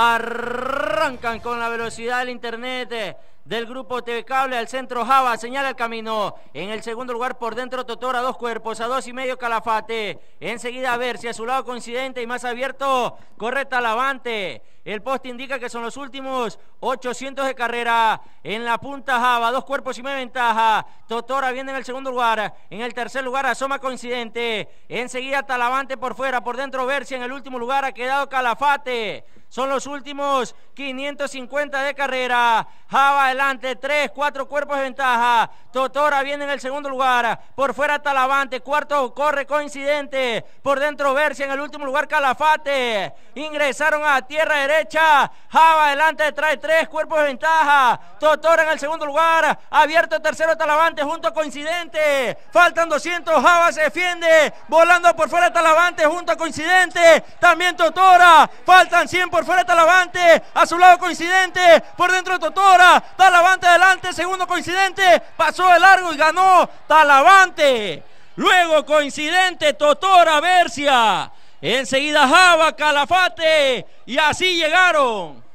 Arrancan con la velocidad del internet eh, del grupo TV Cable al centro Java, señala el camino. En el segundo lugar por dentro Totora, dos cuerpos, a dos y medio Calafate. Enseguida a ver si a su lado coincidente y más abierto corre Talavante. El post indica que son los últimos 800 de carrera. En la punta Java, dos cuerpos y media ventaja. Totora viene en el segundo lugar. En el tercer lugar asoma coincidente. Enseguida Talavante por fuera, por dentro Bercia. En el último lugar ha quedado Calafate. Son los últimos 550 de carrera. Java adelante, tres, cuatro cuerpos de ventaja. Totora viene en el segundo lugar. Por fuera Talavante, cuarto corre coincidente. Por dentro Bercia, en el último lugar Calafate. Ingresaron a tierra derecha. Java adelante, trae tres cuerpos de ventaja. Totora en el segundo lugar. Abierto tercero Talavante junto a Coincidente. Faltan 200. Java se defiende. Volando por fuera Talavante junto a Coincidente. También Totora. Faltan 100 por fuera Talavante. A su lado Coincidente. Por dentro Totora. Talavante adelante. Segundo Coincidente. Pasó de largo y ganó Talavante. Luego Coincidente. Totora. Versia. Enseguida Java, Calafate y así llegaron.